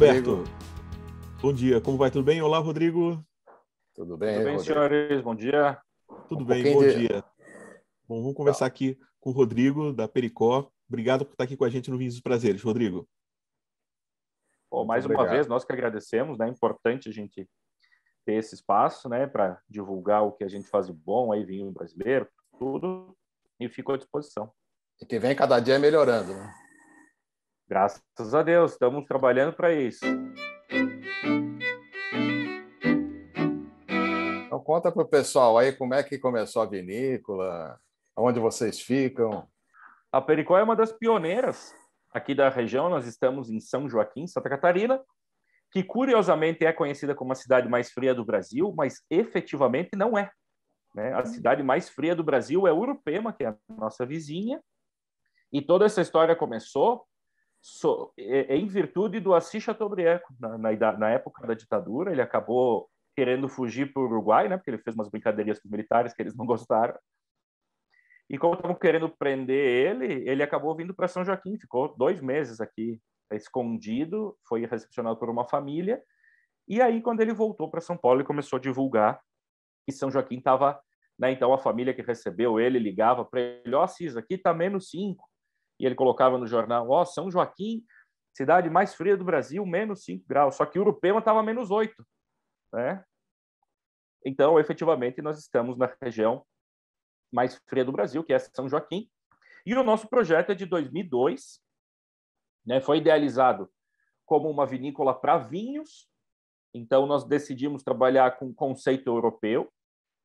Roberto. Rodrigo. Bom dia, como vai? Tudo bem? Olá, Rodrigo. Tudo bem, Tudo bem, Rodrigo. senhores? Bom dia. Tudo um bem, bom de... dia. Bom, vamos conversar tá. aqui com o Rodrigo, da Pericó. Obrigado por estar aqui com a gente no Vinhos dos Prazeres, Rodrigo. Bom, mais uma vez, nós que agradecemos, né? É importante a gente ter esse espaço, né, para divulgar o que a gente faz de bom, aí vinho brasileiro, tudo, e fico à disposição. E que vem cada dia melhorando, né? Graças a Deus, estamos trabalhando para isso. Então conta para o pessoal aí como é que começou a vinícola, onde vocês ficam. A Pericó é uma das pioneiras aqui da região. Nós estamos em São Joaquim, Santa Catarina, que curiosamente é conhecida como a cidade mais fria do Brasil, mas efetivamente não é. Né? A cidade mais fria do Brasil é Urupema, que é a nossa vizinha. E toda essa história começou so, é, é em virtude do Assis Chateaubriand, na, na, na, época da ditadura, ele acabou querendo fugir para o Uruguai, né, porque ele fez umas brincadeiras com os militares que eles não gostaram. E como estavam querendo prender ele, ele acabou vindo para São Joaquim, ficou dois meses aqui é, escondido, foi recepcionado por uma família. E aí, quando ele voltou para São Paulo, ele começou a divulgar que São Joaquim estava. Né, então, a família que recebeu ele ligava para ele: Ó, oh, Cis, aqui está menos cinco e ele colocava no jornal, ó, oh, São Joaquim, cidade mais fria do Brasil, menos 5 graus, só que Urupema estava menos 8, né? Então, efetivamente, nós estamos na região mais fria do Brasil, que é São Joaquim, e o nosso projeto é de 2002, né? Foi idealizado como uma vinícola para vinhos, então nós decidimos trabalhar com conceito europeu,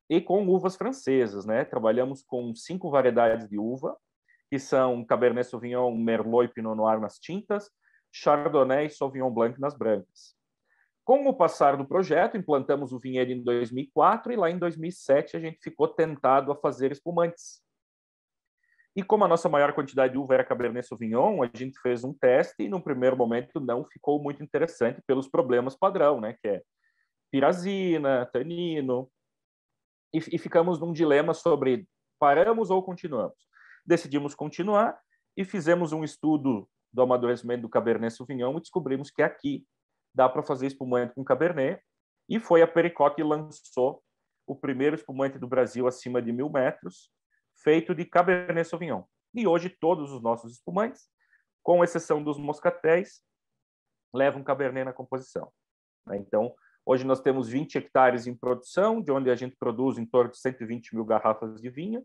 e com uvas francesas, né? Trabalhamos com cinco variedades de uva que são Cabernet Sauvignon, Merlot e Pinot Noir nas tintas, Chardonnay e Sauvignon Blanc nas brancas. Com o passar do projeto, implantamos o vinhedo em 2004 e lá em 2007 a gente ficou tentado a fazer espumantes. E como a nossa maior quantidade de uva era Cabernet Sauvignon, a gente fez um teste e no primeiro momento não ficou muito interessante pelos problemas padrão, né, que é pirazina, tanino, e, e ficamos num dilema sobre paramos ou continuamos decidimos continuar e fizemos um estudo do amadurecimento do Cabernet Sauvignon e descobrimos que aqui dá para fazer espumante com Cabernet. E foi a Pericó que lançou o primeiro espumante do Brasil acima de mil metros, feito de Cabernet Sauvignon. E hoje todos os nossos espumantes, com exceção dos moscatéis, levam Cabernet na composição. Né? Então, hoje nós temos 20 hectares em produção, de onde a gente produz em torno de 120 mil garrafas de vinho,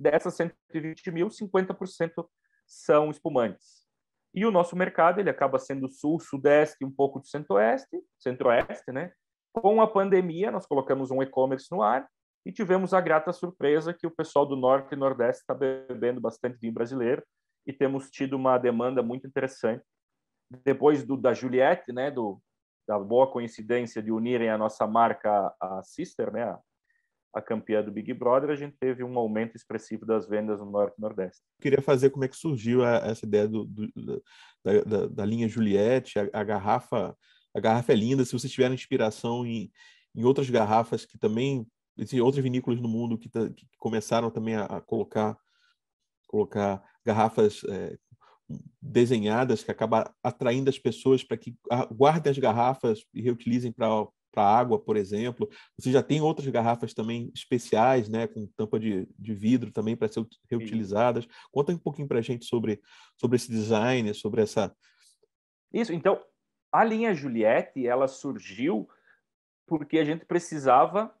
Dessas 120 mil, 50% são espumantes. E o nosso mercado ele acaba sendo sul, sudeste, um pouco do centro-oeste, centro-oeste, né? Com a pandemia, nós colocamos um e-commerce no ar e tivemos a grata surpresa que o pessoal do norte e nordeste está bebendo bastante vinho brasileiro e temos tido uma demanda muito interessante. Depois do da Juliette, né, do da boa coincidência de unirem a nossa marca a Sister, né, a a campeã do Big Brother, a gente teve um aumento expressivo das vendas no Norte e Nordeste. Eu queria fazer como é que surgiu a, essa ideia do, do, da, da, da, linha Juliette, a, a, garrafa a garrafa é linda, se vocês tiverem inspiração em, em outras garrafas que também, existem outros vinícolas no mundo que, tá, que começaram também a, a colocar colocar garrafas é, desenhadas que acaba atraindo as pessoas para que ah, guardem as garrafas e reutilizem para para água, por exemplo. Você já tem outras garrafas também especiais, né, com tampa de, de vidro também para ser reutilizadas. Sim. Conta um pouquinho para a gente sobre, sobre esse design, sobre essa. Isso, então, a linha Juliette, ela surgiu porque a gente precisava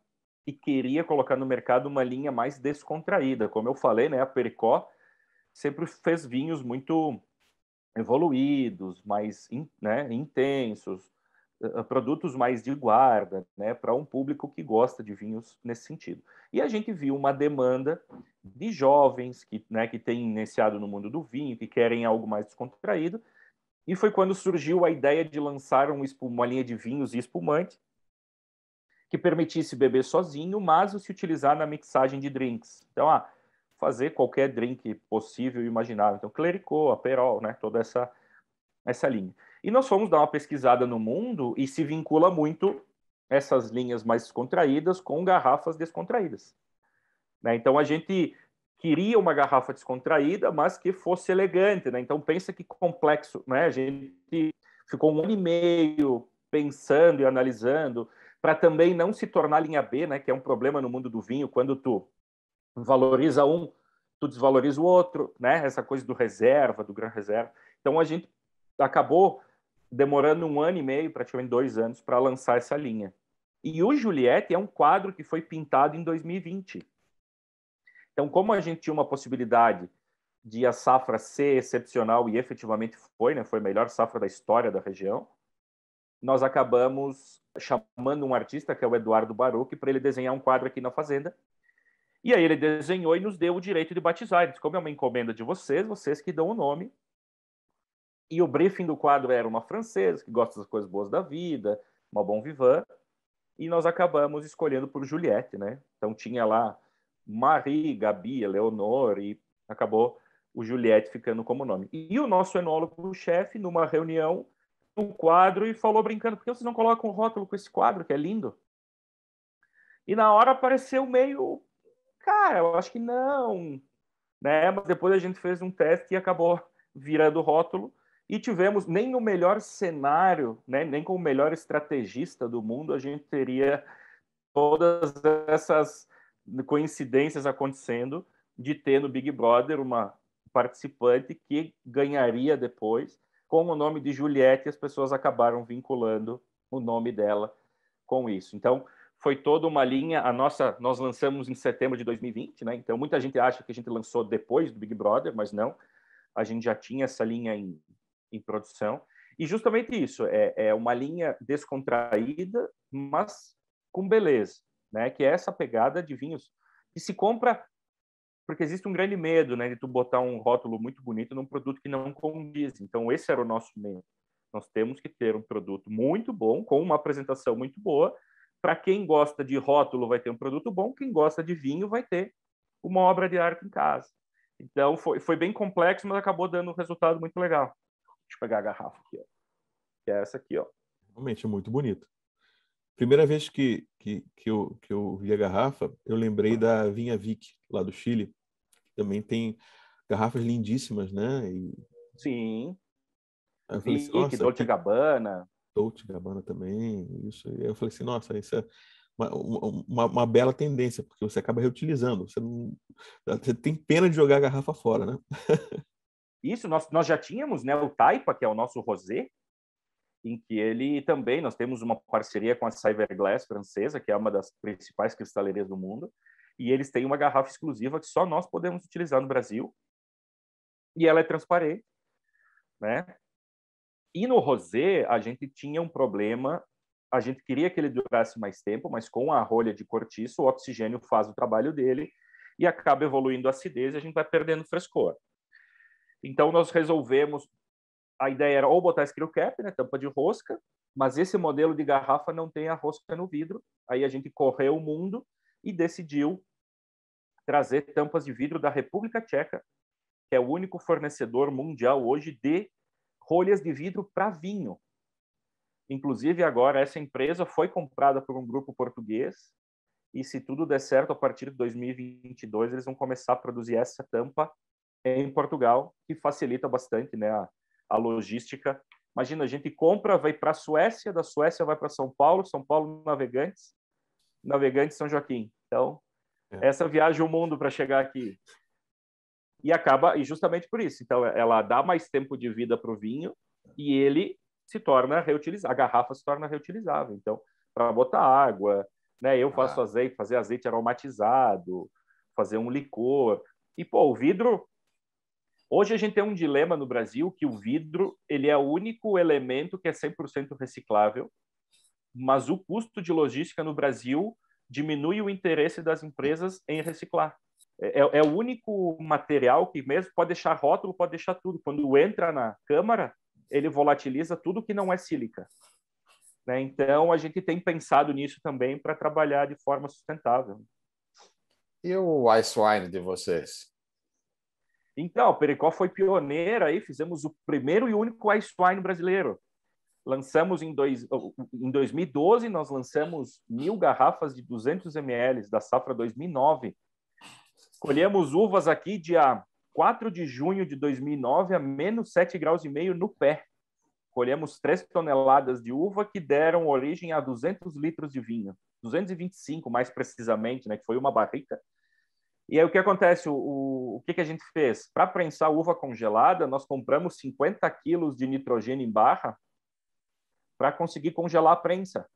e queria colocar no mercado uma linha mais descontraída. Como eu falei, né, a Percó sempre fez vinhos muito evoluídos, mais né, intensos, produtos mais de guarda, né, para um público que gosta de vinhos nesse sentido. E a gente viu uma demanda de jovens que, né, que têm iniciado no mundo do vinho, que querem algo mais descontraído, e foi quando surgiu a ideia de lançar um uma linha de vinhos e espumante que permitisse beber sozinho, mas se utilizar na mixagem de drinks. Então, ah, fazer qualquer drink possível e imaginável. Então, clericô, aperol, né? Toda essa, essa linha. E nós fomos dar uma pesquisada no mundo e se vincula muito essas linhas mais descontraídas com garrafas descontraídas. Né? Então a gente queria uma garrafa descontraída, mas que fosse elegante. Né? Então pensa que complexo. Né? A gente ficou um ano e meio pensando e analisando para também não se tornar linha B, né? que é um problema no mundo do vinho, quando tu valoriza um, tu desvaloriza o outro, né? essa coisa do reserva, do gran reserva. Então a gente acabou demorando um ano e meio, praticamente dois anos, para lançar essa linha. E o Juliette é um quadro que foi pintado em 2020. Então, como a gente tinha uma possibilidade de a safra ser excepcional, e efetivamente foi, né? foi a melhor safra da história da região, nós acabamos chamando um artista, que é o Eduardo Baruch, para ele desenhar um quadro aqui na fazenda. E aí ele desenhou e nos deu o direito de batizar. Ele disse, como é uma encomenda de vocês, vocês que dão o nome, e o briefing do quadro era uma francesa que gosta das coisas boas da vida, uma bom vivant, e nós acabamos escolhendo por Juliette, né? Então tinha lá Marie, Gabi, Leonor e acabou o Juliette ficando como nome. E o nosso enólogo-chefe, numa reunião, um quadro e falou brincando, por que vocês não colocam um rótulo com esse quadro, que é lindo? E na hora apareceu meio, cara, eu acho que não, né? Mas depois a gente fez um teste e acabou virando o rótulo. E tivemos, nem no melhor cenário, né, nem com o melhor estrategista do mundo, a gente teria todas essas coincidências acontecendo de ter no Big Brother uma participante que ganharia depois com o nome de Juliette, as pessoas acabaram vinculando o nome dela com isso. Então, foi toda uma linha, a nossa, nós lançamos em setembro de 2020, né? Então, muita gente acha que a gente lançou depois do Big Brother, mas não. A gente já tinha essa linha em em produção. E justamente isso, é, é uma linha descontraída, mas com beleza, né? Que é essa pegada de vinhos que se compra porque existe um grande medo, né, de tu botar um rótulo muito bonito num produto que não condiz. Então esse era o nosso medo. Nós temos que ter um produto muito bom, com uma apresentação muito boa. Para quem gosta de rótulo vai ter um produto bom, quem gosta de vinho vai ter uma obra de arte em casa. Então foi, foi bem complexo, mas acabou dando um resultado muito legal. Deixa eu pegar a garrafa aqui, ó. Que é essa aqui, ó. Realmente é muito bonito. Primeira vez que, que, que, eu, que eu vi a garrafa, eu lembrei da Vinha Vic, lá do Chile. Também tem garrafas lindíssimas, né? E... Sim. eu falei Vic, assim, Dolce que... Gabbana. Dolce Gabbana também, isso. E eu falei assim, nossa, isso é uma, uma, uma, bela tendência, porque você acaba reutilizando. Você, não, você tem pena de jogar a garrafa fora, né? Isso, nós, nós já tínhamos né, o Taipa, que é o nosso rosé, em que ele também, nós temos uma parceria com a Cyberglass francesa, que é uma das principais cristalerias do mundo, e eles têm uma garrafa exclusiva que só nós podemos utilizar no Brasil, e ela é transparente, né? E no rosé, a gente tinha um problema a gente queria que ele durasse mais tempo, mas com a rolha de cortiço, o oxigênio faz o trabalho dele e acaba evoluindo a acidez e a gente vai perdendo frescor. Então, nós resolvemos. A ideia era ou botar screw cap, né, tampa de rosca, mas esse modelo de garrafa não tem a rosca no vidro. Aí a gente correu o mundo e decidiu trazer tampas de vidro da República Tcheca, que é o único fornecedor mundial hoje de rolhas de vidro para vinho. Inclusive, agora, essa empresa foi comprada por um grupo português e se tudo der certo, a partir de 2022, eles vão começar a produzir essa tampa em Portugal, que facilita bastante né, a, a logística. Imagina, a gente compra, vai para a Suécia, da Suécia vai para São Paulo, São Paulo Navegantes, Navegantes São Joaquim. Então, é. essa viagem o mundo para chegar aqui. E acaba, e justamente por isso. Então, ela dá mais tempo de vida para o vinho e ele se torna reutilizável, a garrafa se torna reutilizável. Então, para botar água, né? Eu faço ah. azeite, fazer azeite aromatizado, fazer um licor. E, pô, o vidro Hoje a gente tem um dilema no Brasil que o vidro ele é o único elemento que é 100% reciclável, mas o custo de logística no Brasil diminui o interesse das empresas em reciclar. É, é, é o único material que mesmo pode deixar rótulo, pode deixar tudo. Quando entra na câmara, ele volatiliza tudo que não é sílica. Né? Então a gente tem pensado nisso também para trabalhar de forma sustentável. E o Ice Wine de vocês? Então, o Pericó foi pioneiro aí, fizemos o primeiro e único ice wine brasileiro. Lançamos em, dois, em 2012, nós lançamos mil garrafas de 200 ml da safra 2009. Colhemos uvas aqui dia 4 de junho de 2009 a menos 7 graus e meio no pé. Colhemos 3 toneladas de uva que deram origem a 200 litros de vinho. 225 mais precisamente, né, que foi uma barrica. E aí o que acontece? O, o que, que a gente fez? Para prensar uva congelada, nós compramos 50 quilos de nitrogênio em barra para conseguir congelar a prensa.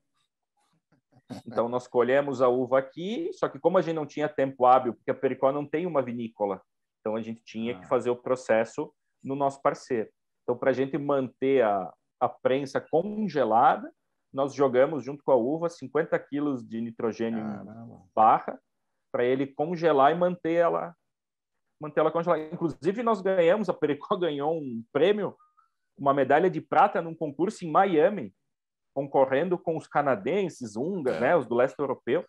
Então, nós colhemos a uva aqui, só que como a gente não tinha tempo hábil, porque a Pericó não tem uma vinícola, então a gente tinha ah. que fazer o processo no nosso parceiro. Então, para a gente manter a, a prensa congelada, nós jogamos junto com a uva 50 quilos de nitrogênio Caramba. barra para ele congelar e manter ela manter ela congelada. Inclusive, nós ganhamos, a Pericó ganhou um prêmio, uma medalha de prata num concurso em Miami, concorrendo com os canadenses, húngaros, é. né, os do leste europeu.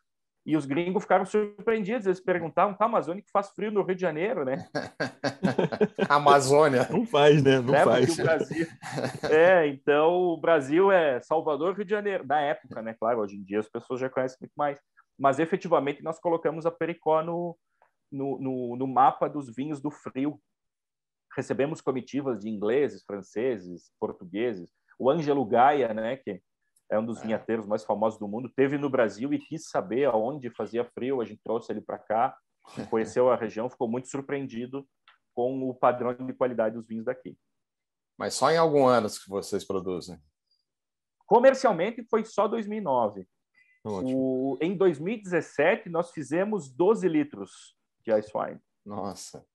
E os gringos ficaram surpreendidos. Eles perguntavam: tá, Amazônia que faz frio no Rio de Janeiro, né? Amazônia. Não faz, né? Não é, faz. Brasil... É, então o Brasil é Salvador, Rio de Janeiro. Na época, né? Claro, hoje em dia as pessoas já conhecem muito mais. Mas efetivamente nós colocamos a Pericó no, no, no, no mapa dos vinhos do frio. Recebemos comitivas de ingleses, franceses, portugueses. O Ângelo Gaia, né, que é um dos é. vinhateiros mais famosos do mundo, teve no Brasil e quis saber aonde fazia frio. A gente trouxe ele para cá, conheceu a região, ficou muito surpreendido com o padrão de qualidade dos vinhos daqui. Mas só em algum ano que vocês produzem? Comercialmente foi só 2009. O, em 2017 nós fizemos 12 litros de Ice Wine. Nossa.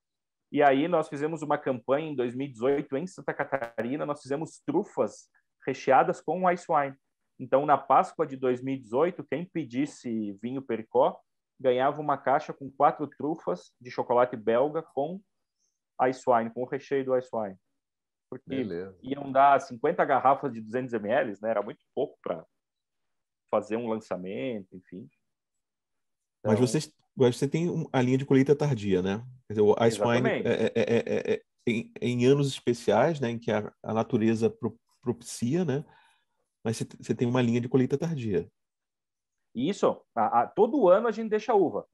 E aí nós fizemos uma campanha em 2018 em Santa Catarina, nós fizemos trufas recheadas com Ice Wine. Então, na Páscoa de 2018, quem pedisse vinho Pericó ganhava uma caixa com quatro trufas de chocolate belga com Ice Wine, com o recheio do Ice Wine. Porque Beleza. iam dar 50 garrafas de 200 ml, né? Era muito pouco para fazer um lançamento, enfim. Então... Mas vocês, você tem a linha de colheita tardia, né? Dizer, o é é, é, é, é, em, em, anos especiais, né, em que a, a natureza pro, propicia, né? Mas você tem uma linha de colheita tardia. Isso. A, a, todo ano a gente deixa uva.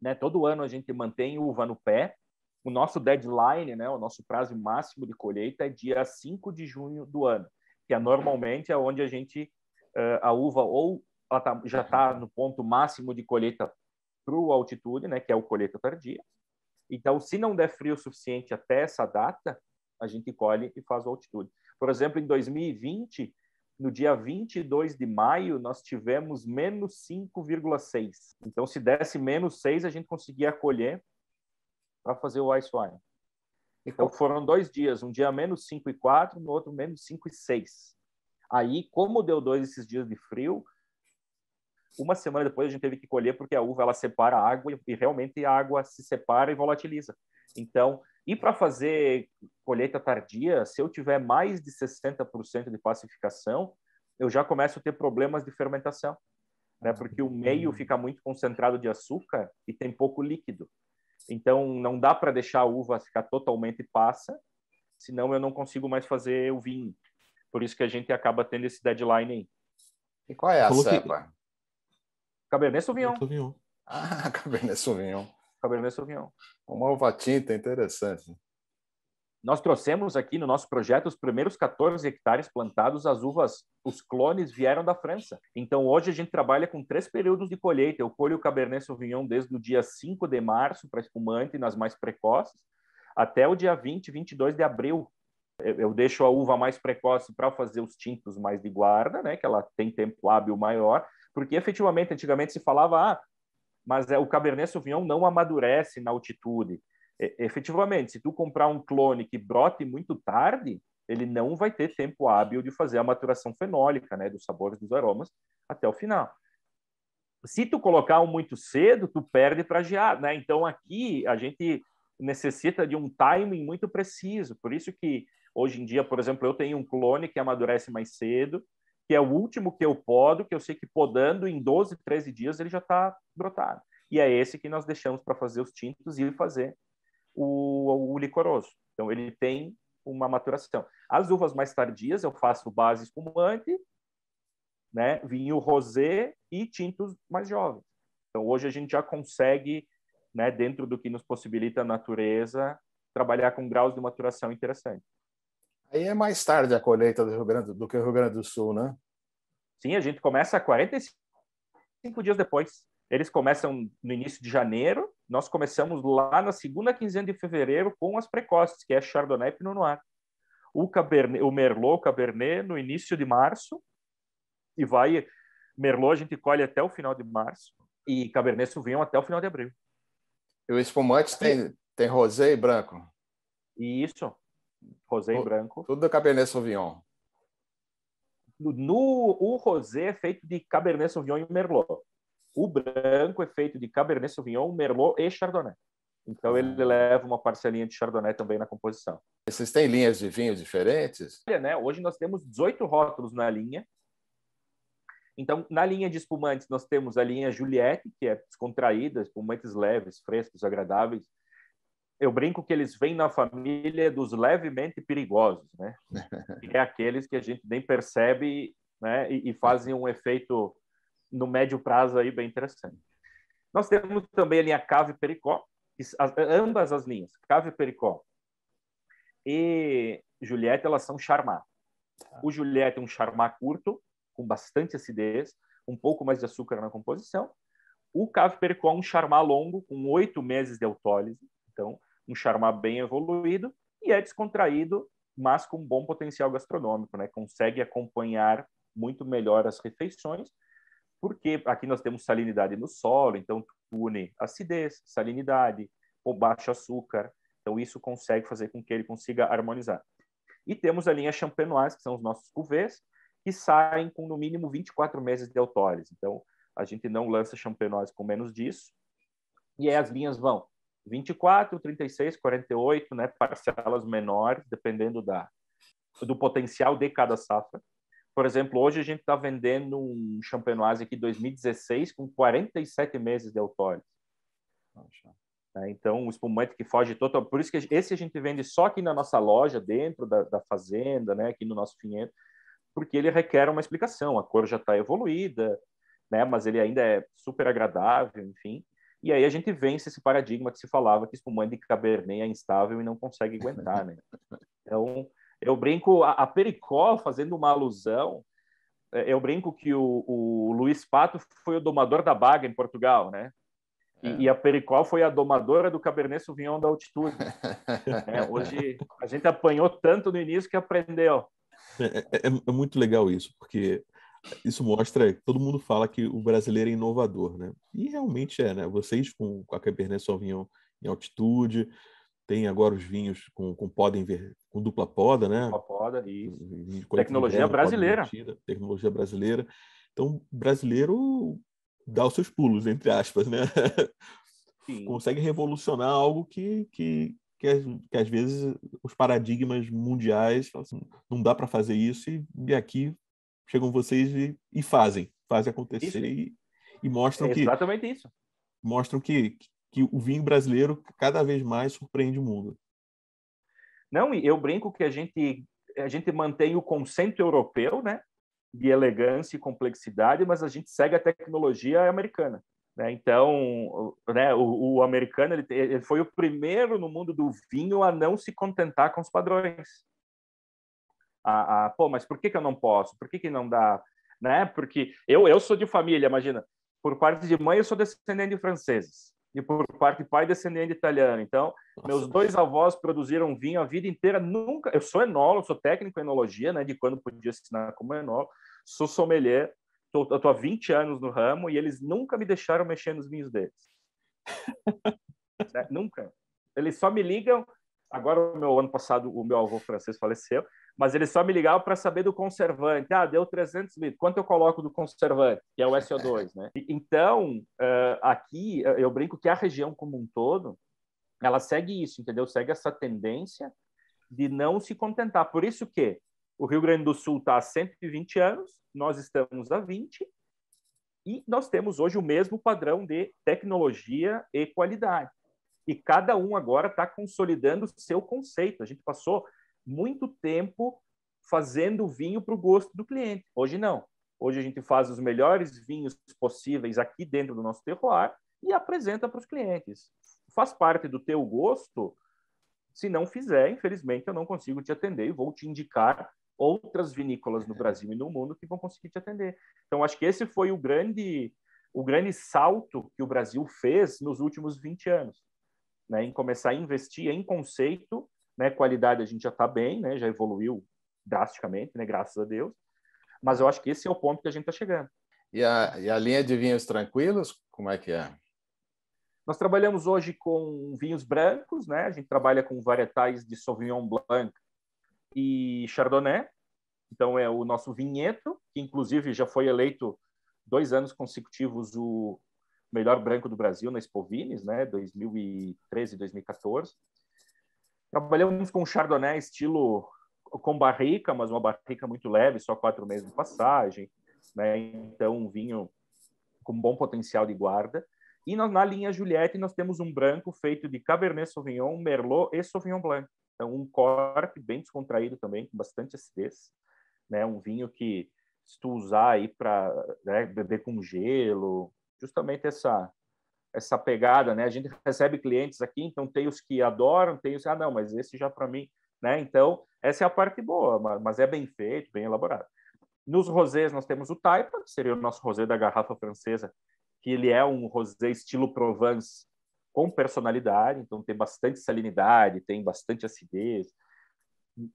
Né? Todo ano a gente mantém uva no pé. O nosso deadline, né, o nosso prazo máximo de colheita é dia 5 de junho do ano, que é normalmente é onde a gente eh, a uva ou ela tá, já está no ponto máximo de colheita para o Altitude, né, que é o colheita tardia. Então, se não der frio o suficiente até essa data, a gente colhe e faz o altitude. Por exemplo, em 2020, no dia 22 de maio, nós tivemos menos 5,6. Então, se desse menos 6, a gente conseguia colher para fazer o ice wine. Então, foram dois dias, um dia menos 5 e 4, no outro menos 5 e 6. Aí, como deu dois esses dias de frio, uma semana depois a gente teve que colher porque a uva ela separa a água e, realmente a água se separa e volatiliza. Então, e para fazer colheita tardia, se eu tiver mais de 60% de pacificação, eu já começo a ter problemas de fermentação, né? Ah, porque o meio fica muito concentrado de açúcar e tem pouco líquido. Então, não dá para deixar a uva ficar totalmente passa, senão eu não consigo mais fazer o vinho. Por isso que a gente acaba tendo esse deadline aí. E qual é a cepa? Cabernet Sauvignon. Sauvignon. Ah, Cabernet Sauvignon. Cabernet Sauvignon. Uma uva tinta interessante. Nós trouxemos aqui no nosso projeto os primeiros 14 hectares plantados, as uvas, os clones vieram da França. Então hoje a gente trabalha com três períodos de colheita. Eu colho o Cabernet Sauvignon desde o dia 5 de março para espumante nas mais precoces, até o dia 20, 22 de abril. Eu deixo a uva mais precoce para fazer os tintos mais de guarda, né, que ela tem tempo hábil maior, porque efetivamente, antigamente se falava, ah, mas é, o Cabernet Sauvignon não amadurece na altitude. E, efetivamente, se tu comprar um clone que brote muito tarde, ele não vai ter tempo hábil de fazer a maturação fenólica, né, dos sabores, dos aromas, até o final. Se tu colocar um muito cedo, tu perde para gear, né? Então aqui a gente necessita de um timing muito preciso. Por isso que hoje em dia, por exemplo, eu tenho um clone que amadurece mais cedo que é o último que eu podo, que eu sei que podando em 12, 13 dias ele já está brotado. E é esse que nós deixamos para fazer os tintos e fazer o, o licoroso. Então, ele tem uma maturação. As uvas mais tardias eu faço base espumante, né, vinho rosé e tintos mais jovens. Então, hoje a gente já consegue, né, dentro do que nos possibilita a natureza, trabalhar com graus de maturação interessante. Aí é mais tarde a colheita do, Rio Grande, do que o Rio Grande do Sul, né? Sim, a gente começa 45 dias depois. Eles começam no início de janeiro, nós começamos lá na segunda quinzena de fevereiro com as precoces, que é Chardonnay e Pinot Noir. O, Cabernet, o Merlot, o Cabernet, no início de março, e vai... Merlot a gente colhe até o final de março, e Cabernet Sauvignon até o final de abril. E o espumante tem, tem rosé e branco? Isso rosé o, branco. Tudo Cabernet Sauvignon. No, o rosé é feito de Cabernet Sauvignon e Merlot. O branco é feito de Cabernet Sauvignon, Merlot e Chardonnay. Então ele ah. leva uma parcelinha de Chardonnay também na composição. vocês têm linhas de vinho diferentes? Olha, né? Hoje nós temos 18 rótulos na linha. Então, na linha de espumantes, nós temos a linha Juliette, que é descontraída, espumantes leves, frescos, agradáveis, eu brinco que eles vêm na família dos levemente perigosos, né? Que é aqueles que a gente nem percebe, né? E, e, fazem um efeito no médio prazo aí bem interessante. Nós temos também a linha Cave Pericó, ambas as linhas, Cave Pericó e Juliette, elas são charmar. Tá. O Juliette é um charmar curto, com bastante acidez, um pouco mais de açúcar na composição. O Cave Pericó é um charmar longo, com oito meses de autólise, então, um charma bem evoluído e é descontraído, mas com bom potencial gastronômico, né? Consegue acompanhar muito melhor as refeições, porque aqui nós temos salinidade no solo, então une acidez, salinidade, ou baixo açúcar. Então, isso consegue fazer com que ele consiga harmonizar. E temos a linha Champenoise, que são os nossos cuvês, que saem com no mínimo 24 meses de autólise. Então, a gente não lança Champenoise com menos disso. E aí as linhas vão 24, 36, 48, né, parcelas menores, dependendo da, do potencial de cada safra. Por exemplo, hoje a gente está vendendo um Champenoise aqui 2016 com 47 meses de autólise. Tá, então, o espumante que foge total. Por isso que esse a gente vende só aqui na nossa loja, dentro da, da fazenda, né? aqui no nosso finheiro, porque ele requer uma explicação. A cor já está evoluída, né? mas ele ainda é super agradável, enfim. E aí a gente vence esse paradigma que se falava que espumante de Cabernet é instável e não consegue aguentar, né? Então, eu brinco, a, a Pericó, fazendo uma alusão, é, eu brinco que o, o Luiz Pato foi o domador da baga em Portugal, né? E, é. e a Pericó foi a domadora do Cabernet Sauvignon da altitude. é, hoje a gente apanhou tanto no início que aprendeu. É, é, é, é muito legal isso, porque isso mostra que todo mundo fala que o brasileiro é inovador, né? E realmente é, né? Vocês com a Cabernet Sauvignon em altitude, tem agora os vinhos com, com podem ver com dupla poda, né? Dupla poda isso. Tecnologia brasileira. Metida, tecnologia brasileira. Então, brasileiro dá os seus pulos, entre aspas, né? Sim. Consegue revolucionar algo que, que, que, que às vezes os paradigmas mundiais assim, não dá para fazer isso e, e, aqui chegam vocês e, e fazem, fazem acontecer e, e, mostram é que exatamente isso. Mostram que, que o vinho brasileiro cada vez mais surpreende o mundo. Não, e eu brinco que a gente a gente mantém o conceito europeu, né, de elegância e complexidade, mas a gente segue a tecnologia americana. Né? Então, né, o, o americano ele, ele foi o primeiro no mundo do vinho a não se contentar com os padrões a, a pô, mas por que, que eu não posso? Por que, que não dá? Né? Porque eu, eu sou de família, imagina, por parte de mãe eu sou descendente de franceses e por parte de pai descendente de italiano. Então, Nossa, meus dois avós produziram vinho a vida inteira, nunca, eu sou enólogo, sou técnico em enologia, né, de quando podia ensinar como enólogo, sou sommelier, tô, eu tô há 20 anos no ramo e eles nunca me deixaram mexer nos vinhos deles. Né, nunca. Eles só me ligam, agora o meu ano passado o meu avô francês faleceu, mas ele só me ligava para saber do conservante. Ah, deu 300 litros, quanto eu coloco do conservante, que é o SO2, né? Então, uh, aqui, eu brinco que a região como um todo, ela segue isso, entendeu? Segue essa tendência de não se contentar. Por isso que o Rio Grande do Sul está há 120 anos, nós estamos há 20, e nós temos hoje o mesmo padrão de tecnologia e qualidade. E cada um agora está consolidando o seu conceito. A gente passou muito tempo fazendo vinho para o gosto do cliente. Hoje não. Hoje a gente faz os melhores vinhos possíveis aqui dentro do nosso terroir e apresenta para os clientes. Faz parte do teu gosto? Se não fizer, infelizmente eu não consigo te atender e vou te indicar outras vinícolas no é. Brasil e no mundo que vão conseguir te atender. Então acho que esse foi o grande o grande salto que o Brasil fez nos últimos 20 anos, né, em começar a investir em conceito né? Qualidade a gente já está bem, né? já evoluiu drasticamente, né? graças a Deus. Mas eu acho que esse é o ponto que a gente está chegando. E a, e a linha de vinhos tranquilos, como é que é? Nós trabalhamos hoje com vinhos brancos, né? A gente trabalha com varietais de Sauvignon Blanc e Chardonnay. Então é o nosso vinheto, que inclusive já foi eleito dois anos consecutivos o melhor branco do Brasil na Spovines, né? 2013 e 2014. Trabalhamos com Chardonnay estilo com barrica, mas uma barrica muito leve, só quatro meses de passagem, né? Então, um vinho com bom potencial de guarda. E nós, na linha Juliette, nós temos um branco feito de Cabernet Sauvignon, Merlot e Sauvignon Blanc. Então, um corte bem descontraído também, com bastante acidez, né? Um vinho que se tu usar aí para né, beber com gelo, justamente essa essa pegada, né? A gente recebe clientes aqui, então tem os que adoram, tem os ah não, mas esse já para mim, né? Então essa é a parte boa, mas é bem feito, bem elaborado. Nos rosés nós temos o Taipa, que seria o nosso rosé da garrafa francesa, que ele é um rosé estilo Provence com personalidade, então tem bastante salinidade, tem bastante acidez,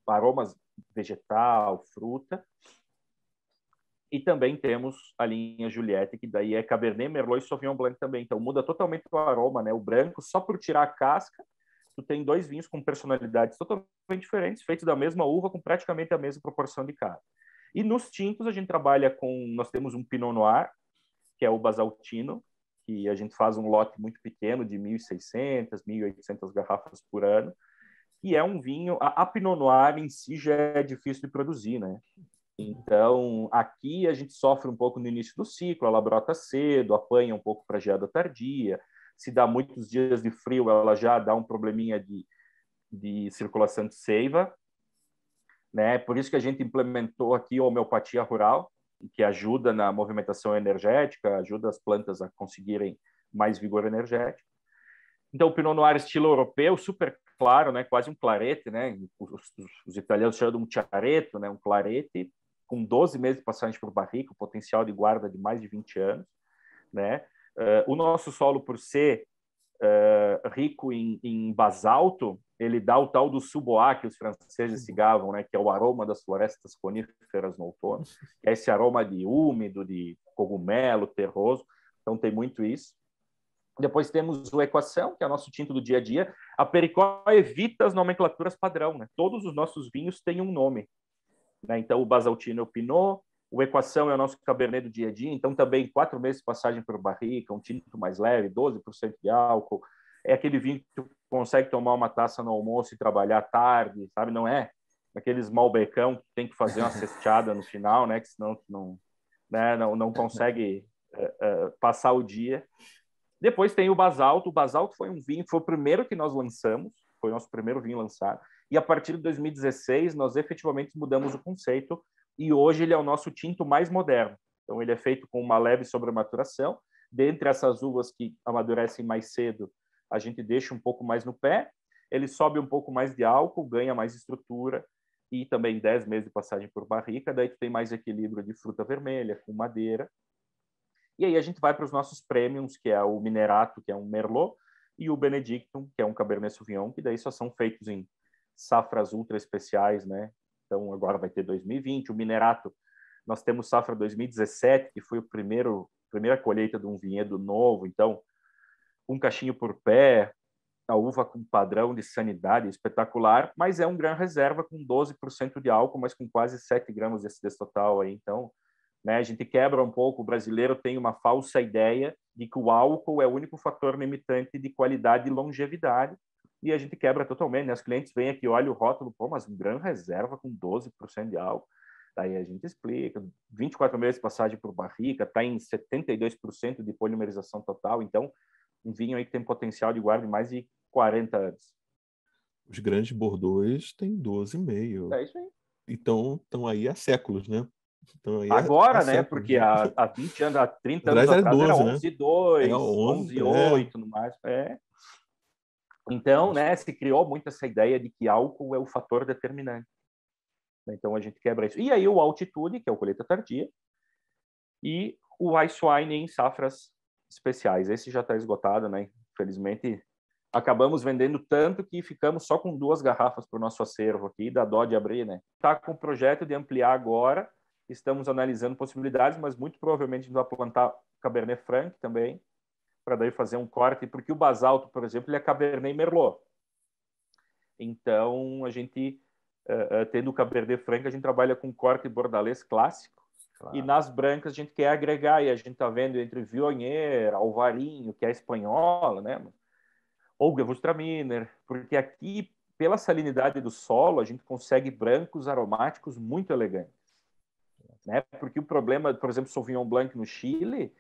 aromas vegetal, fruta. E também temos a linha Juliette, que daí é Cabernet, Merlot e Sauvignon Blanc também. Então muda totalmente o aroma, né? O branco, só por tirar a casca, tu tem dois vinhos com personalidades totalmente diferentes, feitos da mesma uva, com praticamente a mesma proporção de cada. E nos tintos a gente trabalha com... Nós temos um Pinot Noir, que é o Basaltino, que a gente faz um lote muito pequeno, de 1.600, 1.800 garrafas por ano, e é um vinho... A, a Pinot Noir em si já é difícil de produzir, né? Então, aqui a gente sofre um pouco no início do ciclo, ela brota cedo, apanha um pouco para geada tardia. Se dá muitos dias de frio, ela já dá um probleminha de, de circulação de seiva. Né? Por isso que a gente implementou aqui a homeopatia rural, que ajuda na movimentação energética, ajuda as plantas a conseguirem mais vigor energético. Então, o Pinot Noir estilo europeu, super claro, né? quase um clarete. Né? Os, os, os italianos chamam de um chareto, né? um clarete com 12 meses de passagem por barrica, o potencial de guarda de mais de 20 anos, né? Uh, o nosso solo, por ser uh, rico em, em, basalto, ele dá o tal do suboá que os franceses cigavam, né? Que é o aroma das florestas coníferas no outono. É esse aroma de úmido, de cogumelo, terroso. Então tem muito isso. Depois temos o equação, que é o nosso tinto do dia a dia. A pericó evita é as nomenclaturas padrão, né? Todos os nossos vinhos têm um nome. Né? Então, o Basaltino é opinou, o Equação é o nosso Cabernet do dia a dia, então também quatro meses de passagem por barrica, um tinto mais leve, 12% de álcool. É aquele vinho que tu consegue tomar uma taça no almoço e trabalhar tarde, sabe? Não é aqueles malbecão que tem que fazer uma cesteada no final, né? Que senão não, né? não, não consegue uh, uh, passar o dia. Depois tem o Basalto. O Basalto foi um vinho, foi o primeiro que nós lançamos, foi o nosso primeiro vinho lançado e a partir de 2016 nós efetivamente mudamos o conceito e hoje ele é o nosso tinto mais moderno. Então ele é feito com uma leve sobrematuração, dentre essas uvas que amadurecem mais cedo, a gente deixa um pouco mais no pé, ele sobe um pouco mais de álcool, ganha mais estrutura e também 10 meses de passagem por barrica, daí tu tem mais equilíbrio de fruta vermelha com madeira. E aí a gente vai para os nossos premiums, que é o Minerato, que é um Merlot, e o Benedictum, que é um Cabernet Sauvignon, que daí só são feitos em safras ultra especiais, né? Então agora vai ter 2020, o minerato nós temos safra 2017, que foi o primeiro primeira colheita de um vinhedo novo, então um cachinho por pé, a uva com padrão de sanidade espetacular, mas é um grão reserva com 12% de álcool, mas com quase 7 gramas de acidez total aí, então né, a gente quebra um pouco, o brasileiro tem uma falsa ideia de que o álcool é o único fator limitante de qualidade e longevidade, e a gente quebra totalmente. Né? Os clientes vêm aqui, olham o rótulo, pô, mas um grande reserva com 12% de álcool. Daí a gente explica, 24 meses de passagem por barrica, está em 72% de polimerização total, então um vinho aí que tem potencial de guarda de mais de 40 anos. Os grandes bordões têm 12,5. É isso aí. Então estão aí há séculos, né? Então, Agora, há, há né? Séculos, porque né? há, há 20 anos, há 30 anos atrás, era 12, né? era 11, né? 2, era 11, 11 é. 8, no mais. É. Então, né, se criou muito essa ideia de que álcool é o fator determinante. Né? Então, a gente quebra isso. E aí, o altitude, que é o colheita tardia, e o ice wine em safras especiais. Esse já está esgotado, né? Infelizmente, acabamos vendendo tanto que ficamos só com duas garrafas para o nosso acervo aqui, da dó de abrir, né? Está com o projeto de ampliar agora. Estamos analisando possibilidades, mas muito provavelmente a gente vai plantar Cabernet Franc também para daí fazer um corte, porque o basalto, por exemplo, ele é Cabernet Merlot. Então, a gente, uh, uh, tendo o Cabernet Franc, a gente trabalha com corte bordalês clássico, claro. e nas brancas a gente quer agregar, e a gente está vendo entre Viognier, Alvarinho, que é espanhola, né? ou Gewurztraminer, porque aqui, pela salinidade do solo, a gente consegue brancos aromáticos muito elegantes. Né? Porque o problema, por exemplo, Sauvignon Blanc no Chile,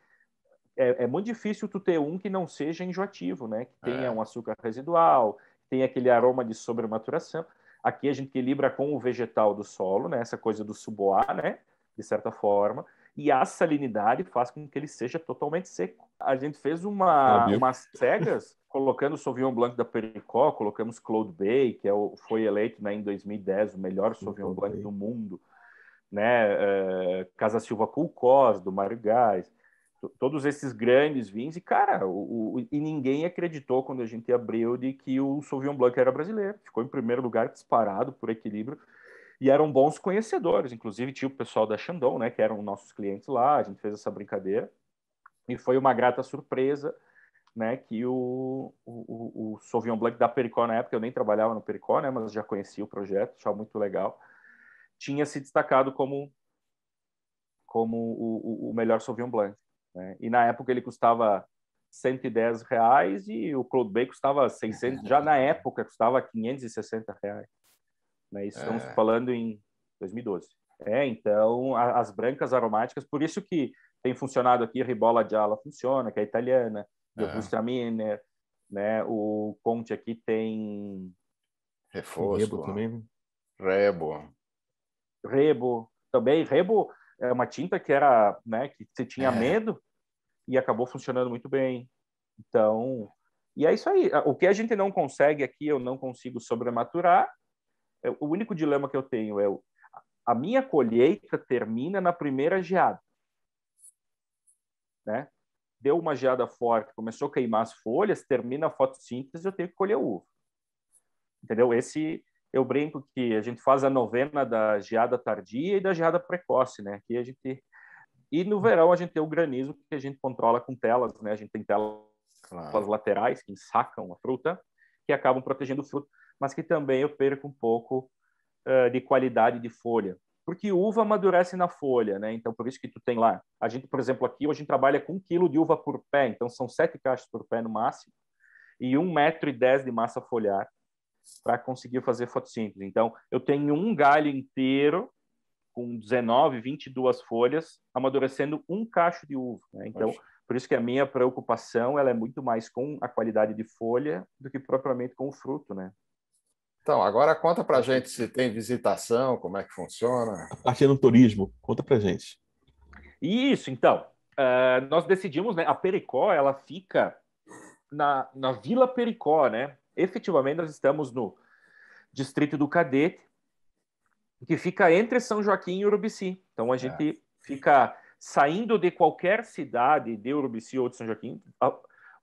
é, é, muito difícil tu ter um que não seja enjoativo, né? Que tenha é. um açúcar residual, tenha aquele aroma de sobrematuração. Aqui a gente equilibra com o vegetal do solo, né? Essa coisa do suboar, né? De certa forma. E a salinidade faz com que ele seja totalmente seco. A gente fez uma, tá, umas cegas colocando o Sauvignon Blanc da Pericó, colocamos Claude Bay, que é o, foi eleito né, em 2010 o melhor Sauvignon Blanc do mundo, né? Uh, Casa Silva Pulcós, do Mário Gás, todos esses grandes vins E, cara, o, o, e ninguém acreditou quando a gente abriu de que o Sauvignon Blanc era brasileiro. Ficou em primeiro lugar, disparado por equilíbrio. E eram bons conhecedores, inclusive tinha o pessoal da Chandon né, que eram nossos clientes lá, a gente fez essa brincadeira. E foi uma grata surpresa, né, que o, o, o Sauvignon Blanc da Pericó, na época eu nem trabalhava no Pericó, né, mas já conhecia o projeto, achava muito legal, tinha se destacado como como o, o melhor Sauvignon Blanc. Né? E na época ele custava 110 reais e o Claude Bay custava 600, já na época custava 560 reais. Né? Estamos é. falando em 2012. É, então a, as brancas aromáticas, por isso que tem funcionado aqui, Ribola de Ala funciona, que é italiana, de Augusta Miner, né? O Conte aqui tem Reforço. Rebo também. Rebo. Rebo também. Rebo é uma tinta que era, né, que você tinha é. medo e acabou funcionando muito bem. Então, e é isso aí. O que a gente não consegue aqui, eu não consigo sobrematurar. O único dilema que eu tenho é a minha colheita termina na primeira geada. Né? Deu uma geada forte, começou a queimar as folhas, termina a fotossíntese, eu tenho que colher uva. Entendeu? Esse eu brinco que a gente faz a novena da geada tardia e da geada precoce, né? Que a gente e no hum. verão a gente tem o granizo que a gente controla com telas, né? A gente tem telas claro. laterais que sacam a fruta, que acabam protegendo o fruto, mas que também eu perco um pouco uh, de qualidade de folha, porque uva amadurece na folha, né? Então por isso que tu tem lá. A gente, por exemplo, aqui a gente trabalha com um quilo de uva por pé, então são sete caixas por pé no máximo e um metro e dez de massa foliar para conseguir fazer fotossíntese. Então, eu tenho um galho inteiro com 19, 22 folhas amadurecendo um cacho de uva. Né? Então, Oxe. por isso que a minha preocupação ela é muito mais com a qualidade de folha do que propriamente com o fruto, né? Então, agora conta para gente se tem visitação, como é que funciona. Partindo do turismo, conta para gente. Isso, então. Uh, nós decidimos, né? A Pericó, ela fica na, na Vila Pericó, né? efetivamente nós estamos no distrito do Cadete, que fica entre São Joaquim e Urubici. Então a gente é. fica saindo de qualquer cidade de Urubici ou de São Joaquim,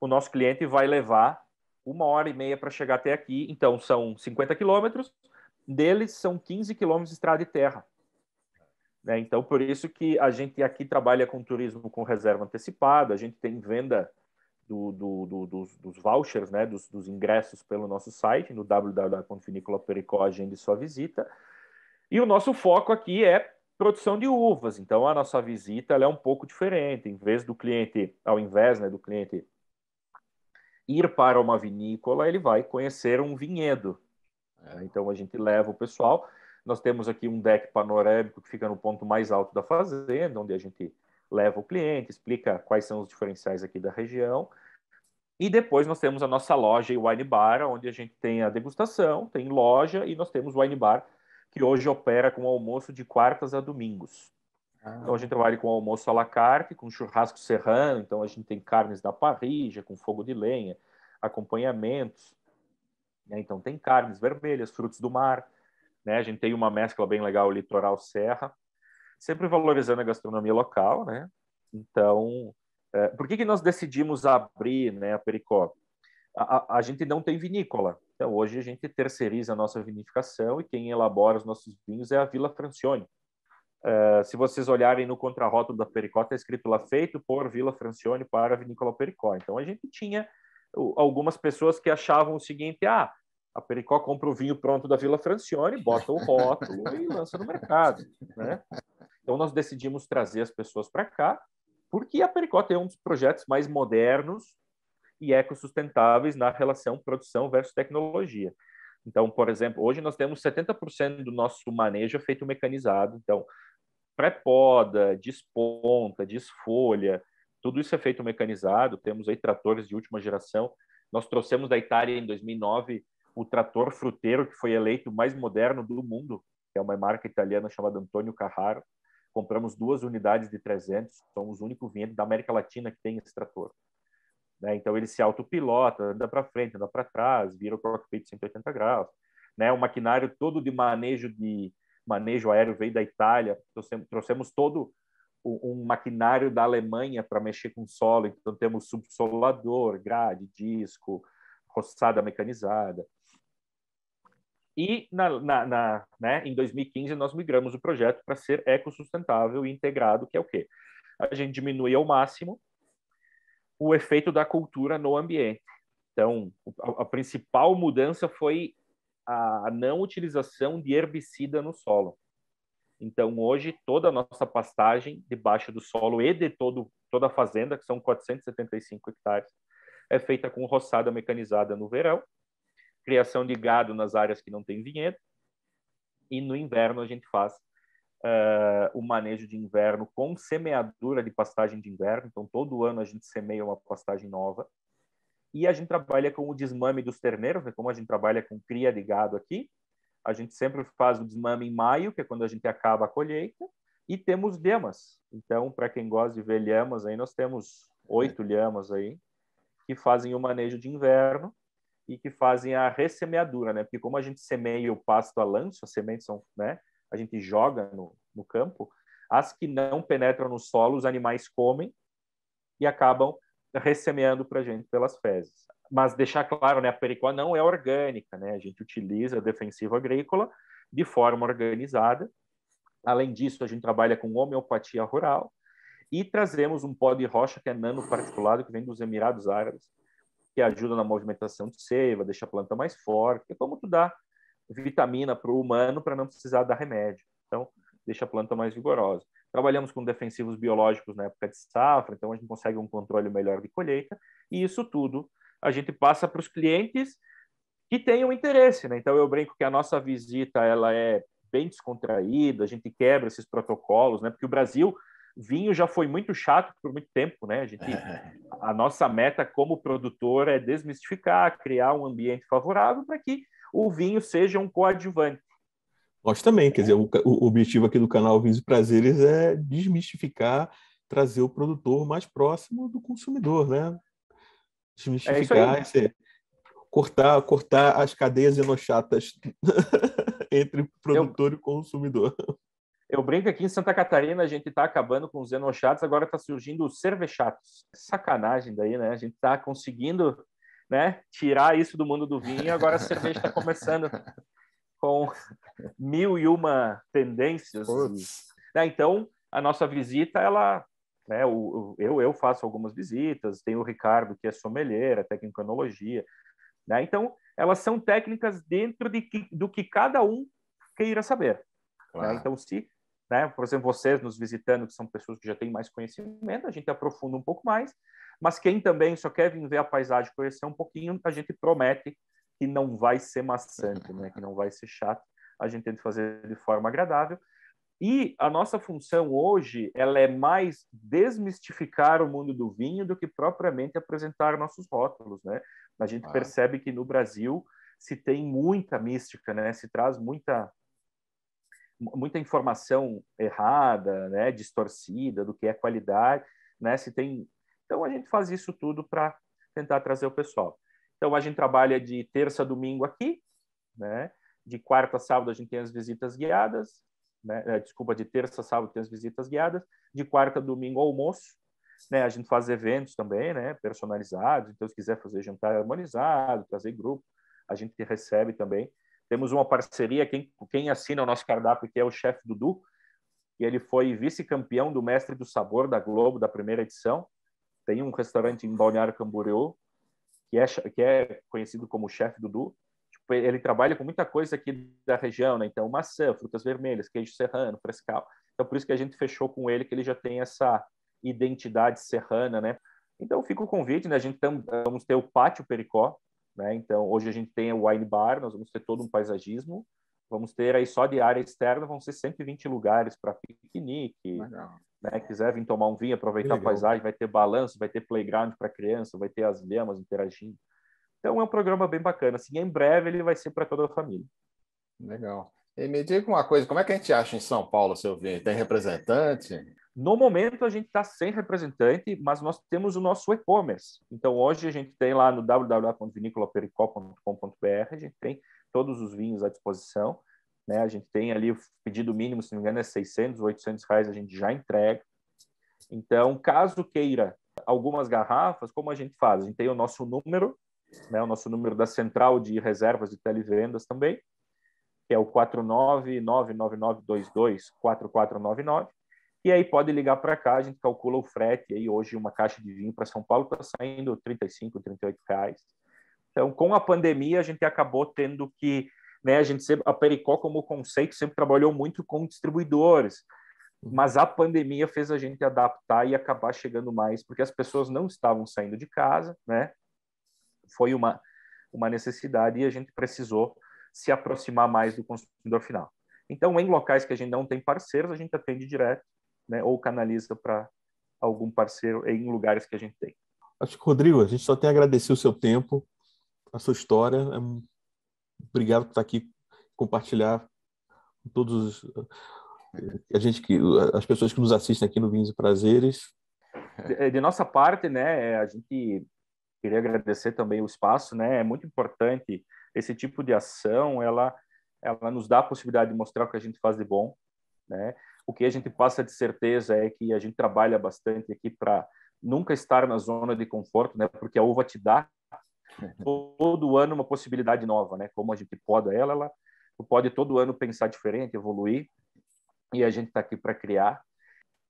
o nosso cliente vai levar uma hora e meia para chegar até aqui. Então são 50 quilômetros, deles são 15 quilômetros de estrada e terra. Né? Então por isso que a gente aqui trabalha com turismo com reserva antecipada, a gente tem venda do, do, do, dos, dos, vouchers, né, dos, dos, ingressos pelo nosso site, no www.vinícolapericó, agende sua visita. E o nosso foco aqui é produção de uvas, então a nossa visita é um pouco diferente, em vez do cliente, ao invés né, do cliente ir para uma vinícola, ele vai conhecer um vinhedo. É, então a gente leva o pessoal. Nós temos aqui um deck panorâmico que fica no ponto mais alto da fazenda, onde a gente leva o cliente, explica quais são os diferenciais aqui da região. E depois nós temos a nossa loja e wine bar, onde a gente tem a degustação, tem loja e nós temos o wine bar, que hoje opera com almoço de quartas a domingos. Ah. Então a gente trabalha com almoço à la carte, com churrasco serrano, então a gente tem carnes da parrilla, com fogo de lenha, acompanhamentos. Né? Então tem carnes vermelhas, frutos do mar. Né? A gente tem uma mescla bem legal, litoral serra sempre valorizando a gastronomia local, né? Então, é, por que, que nós decidimos abrir né, a Pericó? A, a, a, gente não tem vinícola. Então, hoje a gente terceiriza a nossa vinificação e quem elabora os nossos vinhos é a Vila Francione. É, se vocês olharem no contrarrótulo da Pericó, está escrito lá, feito por Vila Francione para a Vinícola Pericó. Então, a gente tinha algumas pessoas que achavam o seguinte, ah, a Pericó compra o vinho pronto da Vila Francione, bota o rótulo e lança no mercado, né? Então, nós decidimos trazer as pessoas para cá, porque a Pericota é um dos projetos mais modernos e ecossustentáveis na relação produção versus tecnologia. Então, por exemplo, hoje nós temos 70% do nosso manejo é feito mecanizado. Então, pré-poda, desponta, desfolha, tudo isso é feito mecanizado. Temos aí tratores de última geração. Nós trouxemos da Itália em 2009 o trator fruteiro que foi eleito mais moderno do mundo, que é uma marca italiana chamada Antonio Carraro compramos duas unidades de 300, somos o único vinhedo da América Latina que tem esse trator. Né? Então ele se autopilota, anda para frente, anda para trás, vira o cockpit 180 graus. Né? O maquinário todo de manejo de manejo aéreo veio da Itália, trouxemos, trouxemos todo um maquinário da Alemanha para mexer com solo, então temos subsolador, grade, disco, roçada mecanizada. E na, na, na né, em 2015 nós migramos o projeto para ser ecossustentável e integrado, que é o quê? A gente diminui ao máximo o efeito da cultura no ambiente. Então, a, a principal mudança foi a não utilização de herbicida no solo. Então, hoje, toda a nossa pastagem debaixo do solo e de todo, toda a fazenda, que são 475 hectares, é feita com roçada mecanizada no verão criação de gado nas áreas que não tem vinhedo. E no inverno a gente faz uh, o manejo de inverno com semeadura de pastagem de inverno. Então, todo ano a gente semeia uma pastagem nova. E a gente trabalha com o desmame dos terneiros, né? como a gente trabalha com cria de gado aqui. A gente sempre faz o desmame em maio, que é quando a gente acaba a colheita. E temos lhamas. Então, para quem gosta de ver lhamas, aí nós temos oito é. lhamas aí, que fazem o manejo de inverno e que fazem a ressemeadura, né? Porque como a gente semeia o pasto a lanço, as sementes são, né? A gente joga no, no campo, as que não penetram no solo, os animais comem e acabam ressemeando para a gente pelas fezes. Mas deixar claro, né? A pericó não é orgânica, né? A gente utiliza defensivo agrícola de forma organizada. Além disso, a gente trabalha com homeopatia rural e trazemos um pó de rocha que é nano particulado que vem dos Emirados Árabes que ajuda na movimentação de seiva, deixa a planta mais forte, é como tu dá vitamina para o humano para não precisar dar remédio. Então, deixa a planta mais vigorosa. Trabalhamos com defensivos biológicos na época de safra, então a gente consegue um controle melhor de colheita, e isso tudo a gente passa para os clientes que têm um interesse, né? Então eu brinco que a nossa visita ela é bem descontraída, a gente quebra esses protocolos, né? Porque o Brasil vinho já foi muito chato por muito tempo, né? A, gente, a nossa meta como produtor é desmistificar, criar um ambiente favorável para que o vinho seja um coadjuvante. Nós também, quer é. dizer, o, o objetivo aqui do canal Vinhos e Prazeres é desmistificar, trazer o produtor mais próximo do consumidor, né? Desmistificar, é aí, né? cortar, cortar as cadeias enochatas entre o produtor eu... e o consumidor. Eu brinco aqui em Santa Catarina, a gente está acabando com os enochatos, agora está surgindo os cervechatos. Sacanagem daí, né? A gente está conseguindo né, tirar isso do mundo do vinho, agora a cerveja está começando com mil e uma tendências. Né? Então, a nossa visita, ela... Né, o, eu, eu faço algumas visitas, tem o Ricardo, que é sommelier, é técnico em enologia. Né? Então, elas são técnicas dentro de que, do que cada um queira saber. Né? Claro. Né? Então, se né? Por exemplo, vocês nos visitando, que são pessoas que já têm mais conhecimento, a gente aprofunda um pouco mais. Mas quem também só quer vir ver a paisagem, conhecer um pouquinho, a gente promete que não vai ser maçante, né? Que não vai ser chato. A gente tenta fazer de forma agradável. E a nossa função hoje, ela é mais desmistificar o mundo do vinho do que propriamente apresentar nossos rótulos, né? A gente ah. percebe que no Brasil se tem muita mística, né? Se traz muita muita informação errada, né, distorcida do que é qualidade, né, se tem. Então a gente faz isso tudo para tentar trazer o pessoal. Então a gente trabalha de terça a domingo aqui, né? De quarta a sábado a gente tem as visitas guiadas, né? É, desculpa, de terça a sábado tem as visitas guiadas, de quarta a domingo almoço, né? A gente faz eventos também, né? Personalizados, então se quiser fazer jantar harmonizado, trazer grupo, a gente recebe também. Temos uma parceria, quem, quem assina o nosso cardápio, que é o chefe Dudu, e ele foi vice-campeão do Mestre do Sabor da Globo, da primeira edição. Tem um restaurante em Balneário Camboriú, que é, que é conhecido como Chefe Dudu. Tipo, ele trabalha com muita coisa aqui da região, né? Então, maçã, frutas vermelhas, queijo serrano, frescal. Então, por isso que a gente fechou com ele, que ele já tem essa identidade serrana, né? Então, fica o convite, né? A gente tam, vamos ter o Pátio Pericó, né? Então, hoje a gente tem o wine bar, nós vamos ter todo um paisagismo, vamos ter aí só de área externa, vão ser 120 lugares para piquenique, né? quiser vir tomar um vinho, aproveitar a paisagem, vai ter balanço, vai ter playground para criança, vai ter as lhamas interagindo. Então, é um programa bem bacana. Assim, em breve ele vai ser para toda a família. Legal. E me diga uma coisa, como é que a gente acha em São Paulo, seu vinho? Tem representante? No momento, a gente está sem representante, mas nós temos o nosso e-commerce. Então, hoje a gente tem lá no www.vinícolapericó.com.br, a gente tem todos os vinhos à disposição. Né? A gente tem ali o pedido mínimo, se não me engano, é 600, 800 reais, a gente já entrega. Então, caso queira algumas garrafas, como a gente faz? A gente tem o nosso número, né? o nosso número da central de reservas e televendas também, que é o 49999224499. E aí pode ligar para cá, a gente calcula o frete. aí hoje uma caixa de vinho para São Paulo está saindo 35, 38 reais. Então, com a pandemia, a gente acabou tendo que, né, a gente sempre, a Pericó como conceito sempre trabalhou muito com distribuidores, uhum. mas a pandemia fez a gente adaptar e acabar chegando mais, porque as pessoas não estavam saindo de casa, né? Foi uma uma necessidade e a gente precisou se aproximar mais do consumidor final. Então, em locais que a gente não tem parceiros, a gente atende direto né, ou canaliza para algum parceiro em lugares que a gente tem. Acho que, Rodrigo, a gente só tem a agradecer o seu tempo, a sua história. É obrigado por estar aqui compartilhar com todos os, eh, a gente que as pessoas que nos assistem aqui no Vinhos e Prazeres. De, eh, de nossa parte, né, eh, a gente queria agradecer também o espaço, né? É muito importante esse tipo de ação, ela ela nos dá a possibilidade de mostrar o que a gente faz de bom, né? O que a gente passa de certeza é que a gente trabalha bastante aqui para nunca estar na zona de conforto, né? Porque a uva te dá todo ano uma possibilidade nova, né? Como a gente poda ela, ela pode todo ano pensar diferente, evoluir. E a gente está aqui para criar.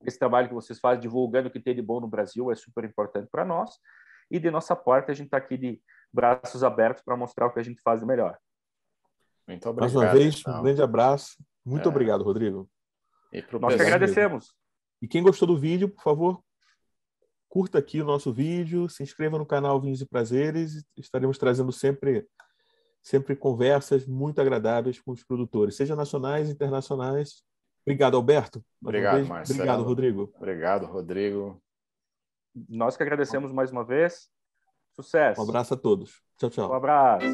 Esse trabalho que vocês fazem divulgando o que tem de bom no Brasil é super importante para nós. E de nossa parte, a gente está aqui de braços abertos para mostrar o que a gente faz de melhor. Muito obrigado. Mais uma vez, então. um grande abraço. Muito é. obrigado, Rodrigo. É Nós que agradecemos. E quem gostou do vídeo, por favor, curta aqui o nosso vídeo, se inscreva no canal Vinhos e Prazeres. Estaremos trazendo sempre, sempre conversas muito agradáveis com os produtores, seja nacionais, internacionais. Obrigado, Alberto. Obrigado, um Marcelo. Obrigado, Rodrigo. Obrigado, Rodrigo. Nós que agradecemos mais uma vez. Sucesso. Um abraço a todos. Tchau, tchau. Um abraço.